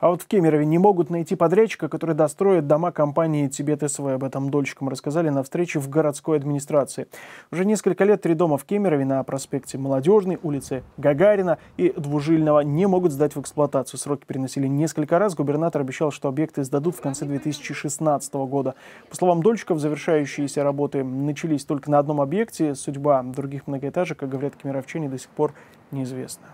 А вот в Кемерове не могут найти подрядчика, который достроит дома компании Тибет СВ. Об этом дольщикам рассказали на встрече в городской администрации. Уже несколько лет три дома в Кемерове на проспекте Молодежной, улице Гагарина и Двужильного не могут сдать в эксплуатацию. Сроки переносили несколько раз. Губернатор обещал, что объекты сдадут в конце 2016 года. По словам дольщиков, завершающиеся работы начались только на одном объекте. Судьба других многоэтажек, как говорят кемеровчане, до сих пор неизвестна.